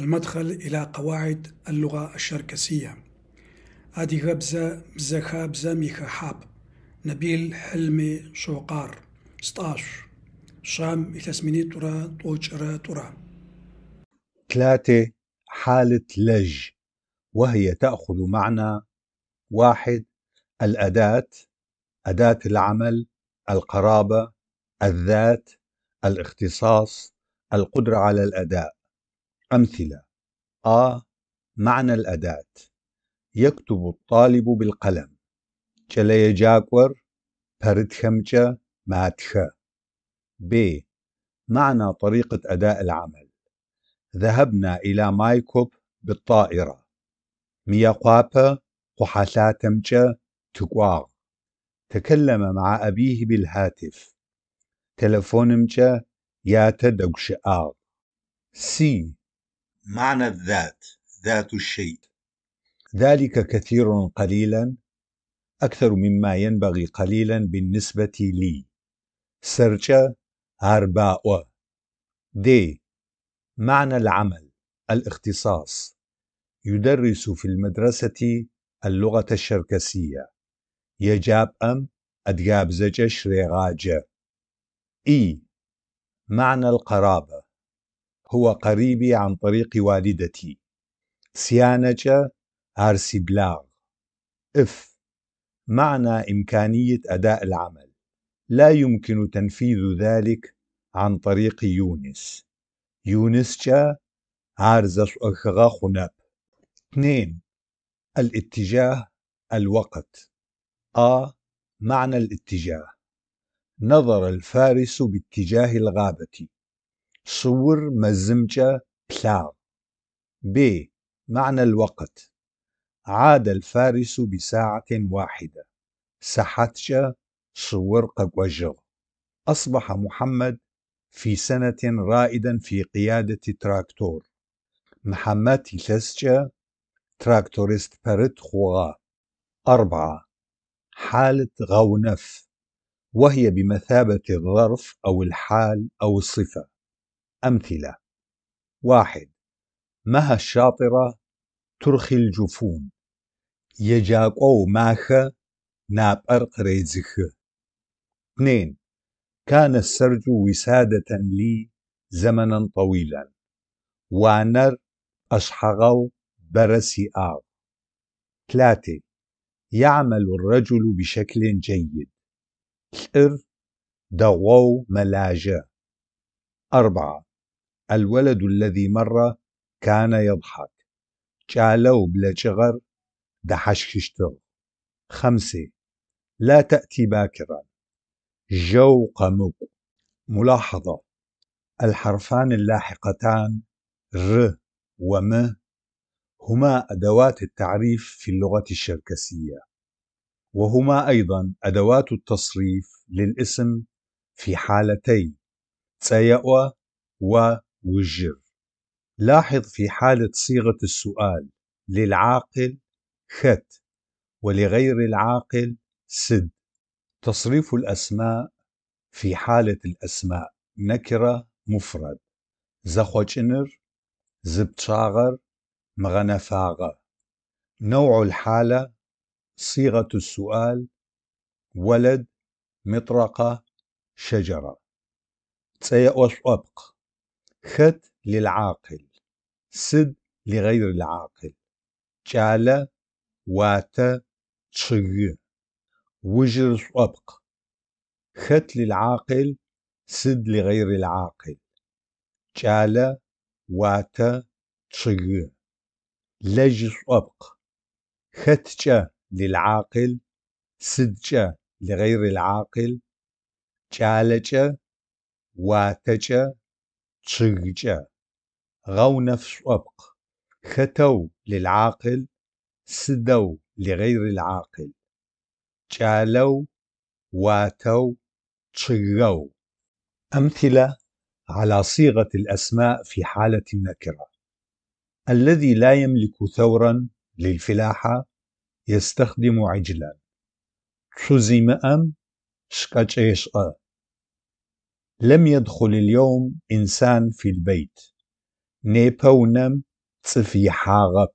المدخل إلى قواعد اللغة الشركسية أدي غبزة مزخابزة ميخحاب نبيل حلمي شوقار ستاش شام إثاسميني ترى طوجرة ترى ثلاثة حالة لج وهي تأخذ معنى واحد الأداة أداة العمل القرابة الذات الاختصاص القدرة على الأداء أمثلة أ معنى الأداة يكتب الطالب بالقلم چلەیە جاكور بارد خمجة ماتخة ب معنى طريقة أداء العمل ذهبنا إلى مايكوب بالطائرة ميقوابا قحساتمجة تقواغ تكلم مع أبيه بالهاتف تلفونمجة ياتا دقشآغ سي معنى الذات ذات الشيء ذلك كثير قليلا أكثر مما ينبغي قليلا بالنسبة لي سرچا هرباء دي معنى العمل الاختصاص يدرس في المدرسة اللغة الشركسية يجاب أم ادياب زجش ريغاجة إي معنى القرابة هو قريبي عن طريق والدتي سيانجا بلاغ اف معنى إمكانية أداء العمل لا يمكن تنفيذ ذلك عن طريق يونس يونسجا هارزش خناب اثنين الاتجاه الوقت أ معنى الاتجاه نظر الفارس باتجاه الغابة صور مزمجة بلاغ ب معنى الوقت عاد الفارس بساعة واحدة سحتجة صور قجوجغ أصبح محمد في سنة رائدا في قيادة تراكتور محماتي لسجة تراكتورست بارت خوغا أربعة حالة غونف وهي بمثابة الظرف أو الحال أو الصفة أمثلة واحد مها الشاطرة ترخي الجفون ماخ ناب أرق ريزخ اثنين كان السرج وسادة لي زمنا طويلا وانر أشحغو برسي آغ ثلاثة يعمل الرجل بشكل جيد الإر دوو ملاجة أربعة الولد الذي مر كان يضحك جالو بلا شغر دحش يشتغل خمسة لا تأتي باكرا جو قمو ملاحظة الحرفان اللاحقتان ر وم هما أدوات التعريف في اللغة الشركسية وهما أيضا أدوات التصريف للاسم في حالتي تسيأوى و والجر لاحظ في حالة صيغة السؤال للعاقل خت ولغير العاقل سد تصريف الأسماء في حالة الأسماء نكرة مفرد زخوچنر زبتشاغر مغنفاغة نوع الحالة صيغة السؤال ولد مطرقة شجرة تسيأوش أبق خت للعاقل سد لغير العاقل جالا واتا تشغي وجر صبق خت للعاقل سد لغير العاقل جالا واتا تشغي لج صبق ختشا للعاقل سدجة لغير العاقل جالجة واتجة تشجع غو نفس أبق ختو للعاقل سدو لغير العاقل جالو واتو تشغو أمثلة على صيغة الأسماء في حالة النكرة الذي لا يملك ثورا للفلاحة يستخدم عجلا تشزم أم شكاشيش أ لم يدخل اليوم إنسان في البيت نيبونم حاغب